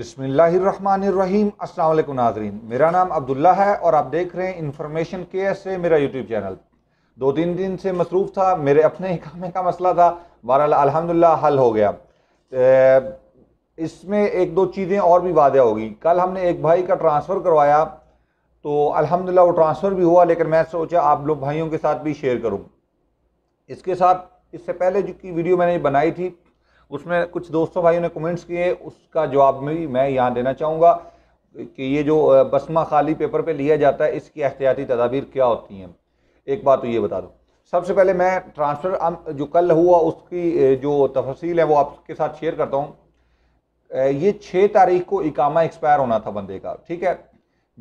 बिसमीम अल्लाम नाजरीन मेरा नाम अब्दुल्ला है और आप देख रहे हैं इन्फॉर्मेशन के एस से मेरा यूट्यूब चैनल दो तीन दिन से मसरूफ़ था मेरे अपने कामे का मसला था बहरहाल अलहमदिल्ला हल हो गया इसमें एक दो चीज़ें और भी वादा होगी कल हमने एक भाई का ट्रांसफ़र करवाया तो अलहमदिल्ला वो ट्रांसफ़र भी हुआ लेकिन मैं सोचा आप लोग भाइयों के साथ भी शेयर करूँ इसके साथ इससे पहले जो की वीडियो मैंने बनाई थी उसमें कुछ दोस्तों भाइयों ने कमेंट्स किए उसका जवाब भी मैं यहाँ देना चाहूँगा कि ये जो बसमा खाली पेपर पे लिया जाता है इसकी एहतियाती तदाबीर क्या होती हैं एक बात तो ये बता दो सबसे पहले मैं ट्रांसफ़र जो कल हुआ उसकी जो तफसील है वो आपके साथ शेयर करता हूँ ये छः तारीख को इकामा एक्सपायर होना था बंदे का ठीक है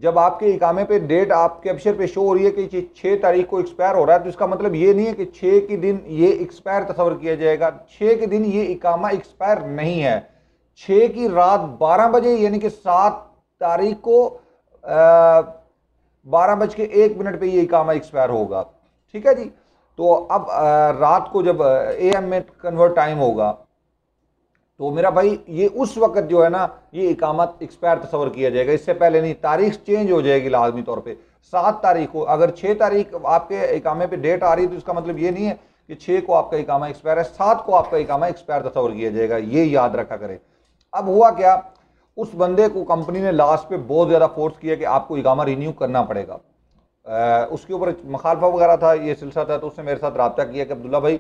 जब आपके इकामे पे डेट आपके अफसर पे शो हो रही है कि छः तारीख को एक्सपायर हो रहा है तो इसका मतलब ये नहीं है कि छः के दिन ये एक्सपायर तस्वर किया जाएगा छः के दिन ये इकामा एक्सपायर नहीं है छः की रात बारह बजे यानी कि सात तारीख को बारह बज के एक मिनट पर ये इकामा एक्सपायर होगा ठीक है जी तो अब आ, रात को जब ए एम में कन्वर्ट टाइम होगा तो मेरा भाई ये उस वक्त जो है ना ये इकामत एक्सपायर तस्वर किया जाएगा इससे पहले नहीं तारीख चेंज हो जाएगी लाजमी तौर पर सात तारीख को अगर छः तारीख आपके इकामे पर डेट आ रही है तो इसका मतलब ये नहीं है कि छः को आपका इकामा एक्सपायर है सात को आपका इकामा एक्सपायर तस्वर किया जाएगा ये याद रखा करें अब हुआ क्या उस बंदे को कंपनी ने लास्ट पे बहुत ज़्यादा फोर्स किया कि आपको इकामा रिन्यू करना पड़ेगा आ, उसके ऊपर मखालफा वगैरह था ये सिलसिला था तो उसने मेरे साथ रबता किया कि अब्दुल्ला भाई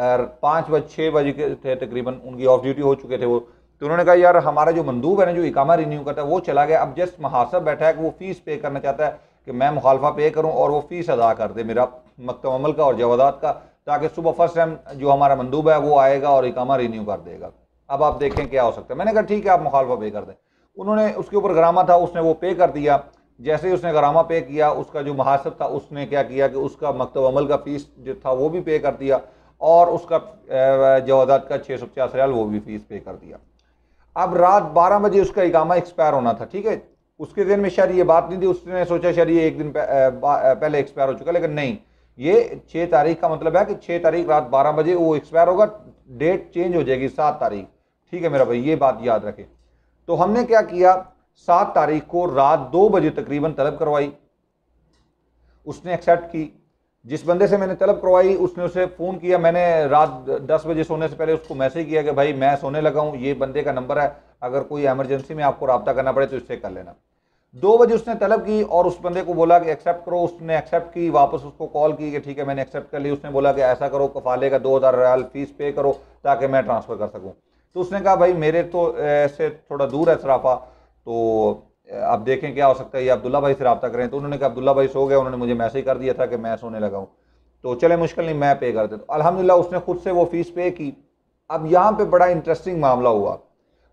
पाँच बज छः बजे के थे तकरीबन उनकी ऑफ ड्यूटी हो चुके थे वो तो उन्होंने कहा यार हमारा जो मंदूब है ना जो इकामा रिन्यू करता है वो चला गया अब जस्ट महासब बैठा है कि वो फ़ीस पे करना चाहता है कि मैं मुखालफा पे करूँ और वो फ़ीस अदा कर दे मेरा मकतम अमल का और जवादात का ताकि सुबह फर्स्ट टाइम जो हमारा मंदूब है वो आएगा और इकामा रिन्यू कर देगा अब आप देखें क्या हो सकता है मैंने कहा ठीक है आप मुखालफा पे कर दें उन्होंने उसके ऊपर ग्रामा था उसने वो पे कर दिया जैसे ही उसने ग्रामा पे किया उसका जो महासब था उसने क्या किया कि उसका मकतब अमल का फ़ीस जो था वो भी पे कर दिया और उसका जवादात का छः सौ पचास रियाल वो भी फीस पे कर दिया अब रात बारह बजे उसका इकामा एक्सपायर होना था ठीक है उसके दिन में शायद ये बात नहीं थी उसने सोचा शायद ये एक दिन पहले एक्सपायर हो चुका लेकिन नहीं ये छः तारीख का मतलब है कि छः तारीख रात बारह बजे वो एक्सपायर होगा डेट चेंज हो जाएगी सात तारीख ठीक है मेरा भाई ये बात याद रखें तो हमने क्या किया सात तारीख को रात दो बजे तकरीबन तलब करवाई उसने एक्सेप्ट की जिस बंदे से मैंने तलब करवाई उसने उसे फ़ोन किया मैंने रात दस बजे सोने से पहले उसको मैसेज किया कि भाई मैं सोने लगा हूँ ये बंदे का नंबर है अगर कोई एमरजेंसी में आपको रबता करना पड़े तो इससे कर लेना दो बजे उसने तलब की और उस बंदे को बोला कि एक्सेप्ट करो उसने एक्सेप्ट की वापस उसको कॉल की कि ठीक है मैंने एक्सेप्ट कर ली उसने बोला कि ऐसा करो कफाले का दो हज़ार रियाल फीस पे करो ताकि मैं ट्रांसफ़र कर सकूँ तो उसने कहा भाई मेरे तो ऐसे थोड़ा दूर है सराफा तो आप देखें क्या हो सकता है ये अब्दुल्ला भाई से रब्ता करें तो उन्होंने कहा अब्दुल्ला भाई सो गया उन्होंने मुझे मैसेज कर दिया था कि मैं सोने लगा हूँ तो चले मुश्किल नहीं मैं पे कर तो अलहमदिल्ला उसने खुद से वो फ़ीस पे की अब यहाँ पे बड़ा इंटरेस्टिंग मामला हुआ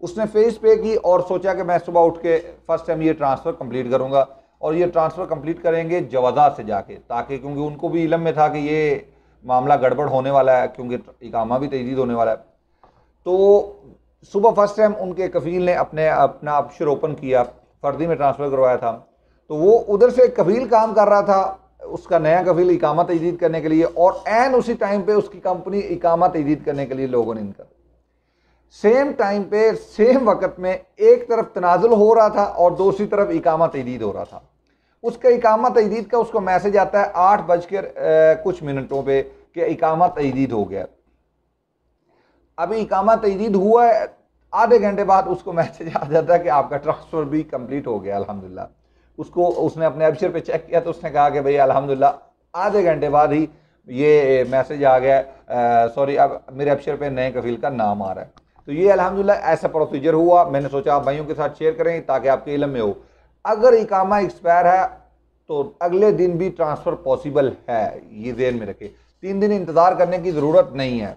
उसने फीस पे की और सोचा कि मैं सुबह उठ के फ़र्स्ट टाइम ये ट्रांसफ़र कम्प्लीट करूँगा और ये ट्रांसफ़र कम्प्लीट करेंगे जवाजा से जाके ताकि क्योंकि उनको भी इलम में था कि ये मामला गड़बड़ होने वाला है क्योंकि इकामा भी तजीद होने वाला है तो सुबह फर्स्ट टाइम उनके कफ़ील ने अपने अपना अपशर ओपन किया फर्दी में ट्रांसफ़र करवाया था तो वो उधर से कफील काम कर रहा था उसका नया कफील इकामा तजदीद करने के लिए और एन उसी टाइम पे उसकी कंपनी इकामा तजदीद करने के लिए लोगों ने इनका सेम टाइम पे सेम वक्त में एक तरफ तनाजुल हो रहा था और दूसरी तरफ इकामा तजदीद हो रहा था उसका इकामा तजदीद का उसको मैसेज आता है आठ बज के कुछ मिनटों पर कि इकामा तजदीद हो गया अभी इकामा तजदीद हुआ है आधे घंटे बाद उसको मैसेज आ जाता है कि आपका ट्रांसफ़र भी कंप्लीट हो गया अल्हम्दुलिल्लाह उसको उसने अपने अफसर पे चेक किया तो उसने कहा कि भाई अल्हम्दुलिल्लाह आधे घंटे बाद ही ये मैसेज आ गया सॉरी अब मेरे अफसर पे नए कफील का नाम आ रहा है तो ये अल्हम्दुलिल्लाह ऐसा प्रोसीजर हुआ मैंने सोचा आप भाइयों के साथ शेयर करें ताकि आपके इलम में हो अगर इकामा एक्सपायर है तो अगले दिन भी ट्रांसफ़र पॉसिबल है ये जेन में रखें तीन दिन इंतज़ार करने की ज़रूरत नहीं है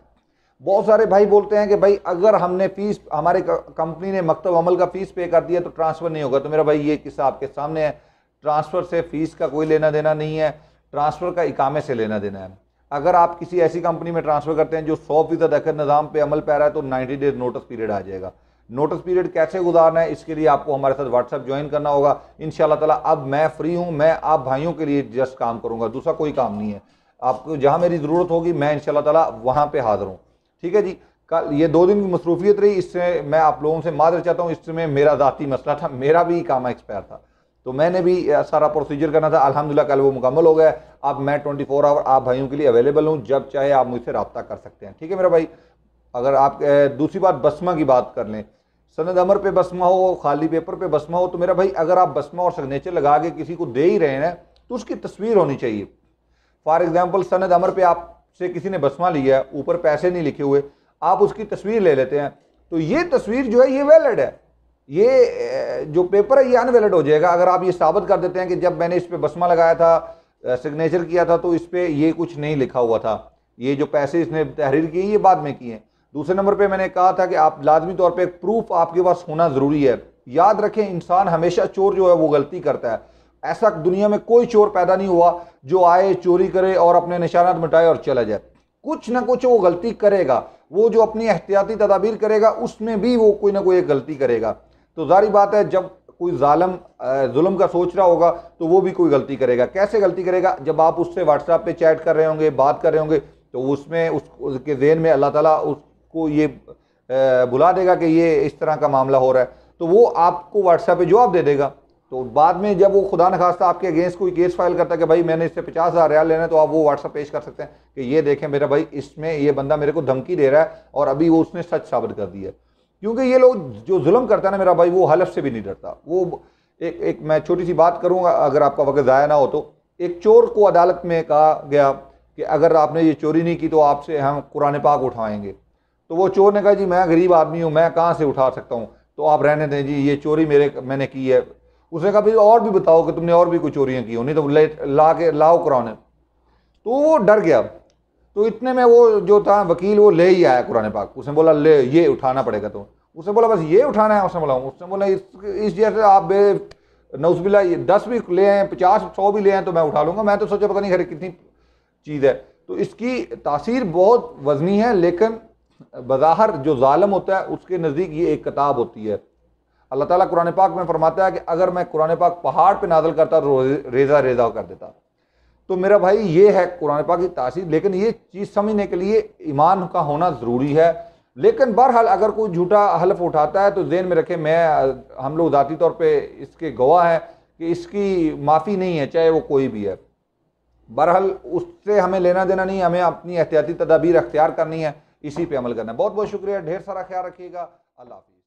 बहुत सारे भाई बोलते हैं कि भाई अगर हमने फीस हमारे कंपनी ने मकतब अमल का फ़ीस पे कर दिया तो ट्रांसफ़र नहीं होगा तो मेरा भाई ये किस्सा आपके सामने है ट्रांसफ़र से फ़ीस का कोई लेना देना नहीं है ट्रांसफ़र का इकामे से लेना देना है अगर आप किसी ऐसी कंपनी में ट्रांसफ़र करते हैं जो सौ फीसद अखर निज़ाम पर अमल पै रहा है तो नाइन्टी डेज नोटिस पीरियड आ जाएगा नोटिस पीरियड कैसे गुजारना है इसके लिए आपको हमारे साथ व्हाट्सअप ज्वाइन करना होगा इन ताला अब मैं फ्री हूँ मैं आप भाइयों के लिए जस्ट काम करूँगा दूसरा कोई काम नहीं है आपको जहाँ मेरी ज़रूरत होगी मैं इन ताला वहाँ पर हाज़िर हूँ ठीक है जी कल ये दो दिन की मसरूफियत रही इससे मैं आप लोगों से मादर चाहता हूँ इसमें मेरा ज़ाती मसला था मेरा भी काम एक्सपायर था तो मैंने भी सारा प्रोसीजर करना था अलहमदिल्ला कल वो मुकम्मल हो गया अब मैं ट्वेंटी फोर आवर आप भाइयों के लिए अवेलेबल हूँ जब चाहे आप मुझसे रबता कर सकते हैं ठीक है मेरा भाई अगर आप दूसरी बात बसमा की बात कर लें सनद अमर पर बसमा हो खाली पेपर पे बसमा हो तो मेरा भाई अगर आप बसमा और सिग्नेचर लगा के किसी को दे ही रहे हैं तो उसकी तस्वीर होनी चाहिए फॉर एग्ज़ाम्पल सनद अमर पर आप से किसी ने बसमा लिया है ऊपर पैसे नहीं लिखे हुए आप उसकी तस्वीर ले लेते हैं तो ये तस्वीर जो है ये वैलिड है ये जो पेपर है ये अनवैलिड हो जाएगा अगर आप ये साबित कर देते हैं कि जब मैंने इस पर बसमा लगाया था सिग्नेचर किया था तो इस पर ये कुछ नहीं लिखा हुआ था ये जो पैसे इसने तहरीर किए ये बाद में किए हैं दूसरे नंबर पे मैंने कहा था कि आप लाजमी तौर पे एक प्रूफ आपके पास होना ज़रूरी है याद रखें इंसान हमेशा चोर जो है वो गलती करता है ऐसा दुनिया में कोई चोर पैदा नहीं हुआ जो आए चोरी करे और अपने निशानात मिटाए और चला जाए कुछ ना कुछ वो गलती करेगा वो जो अपनी एहतियाती तदाबीर करेगा उसमें भी वो कोई ना कोई एक गलती करेगा तो जारी बात है जब कोई ालम जुल्म का सोच रहा होगा तो वो भी कोई गलती करेगा कैसे गलती करेगा जब आप उससे व्हाट्सएप पे चैट कर रहे होंगे बात कर रहे होंगे तो उसमें उस उसके जेन में अल्लाह ताला उसको ये बुला देगा कि ये इस तरह का मामला हो रहा है तो वो आपको व्हाट्सएप पे जवाब दे देगा तो बाद में जब वो खुदा नखास्ता आपके अगेंस्ट कोई केस फाइल करता है कि भाई मैंने इससे पचास हज़ार रियाल लेना है तो आप वो व्हाट्सअप पेश कर सकते हैं कि ये देखें मेरा भाई इसमें ये बंदा मेरे को धमकी दे रहा है और अभी वो उसने सच साबित कर दिया क्योंकि ये लोग जो जुल्म करता है ना मेरा भाई वो हलफ से भी नहीं डरता वो एक एक मैं छोटी सी बात करूँगा अगर आपका वक्त ज़ाया ना हो तो एक चोर को अदालत में कहा गया कि अगर आपने ये चोरी नहीं की तो आपसे हम कुरान पाक उठाएंगे तो वो चोर ने कहा जी मैं गरीब आदमी हूँ मैं कहाँ से उठा सकता हूँ तो आप रहने दें जी ये चोरी मेरे मैंने की है उसने कहा भाई और भी बताओ कि तुमने और भी कोई चोरियाँ की होनी तो ले ला के लाओ कुरान तो वो डर गया तो इतने में वो जो था वकील वो ले ही आया कुरान पाक उसने बोला ले ये उठाना पड़ेगा तो उसने बोला बस ये उठाना है उसने बोला उसने बोला इस इस जैसे आप बे नौसबिल्ला ये दस भी ले आए पचास सौ भी ले आए तो मैं उठा लूँगा मैं तो सोचा पता नहीं खैर कितनी चीज़ है तो इसकी तासीर बहुत वजनी है लेकिन बाहर जो ालम होता है उसके नज़दीक ये एक किताब होती है अल्लाह ताला कुरान पाक में फरमाता है कि अगर मैं कुरान पाक पहाड़ पे नाजल करता तो रेजा रेजा कर देता तो मेरा भाई ये है कुरान पाक की तासीर लेकिन ये चीज़ समझने के लिए ईमान का होना ज़रूरी है लेकिन बहरहाल अगर कोई झूठा हलफ उठाता है तो जेन में रखे मैं हम लोग ज़ाती तौर पर इसके गवाह हैं कि इसकी माफ़ी नहीं है चाहे वो कोई भी है बहरहाल उससे हमें लेना देना नहीं हमें अपनी एहतियाती तदाबीर अख्तियार करनी है इसी पे अमल करना है बहुत बहुत शुक्रिया ढेर सारा ख्याल रखिएगा अल्लाह हाफि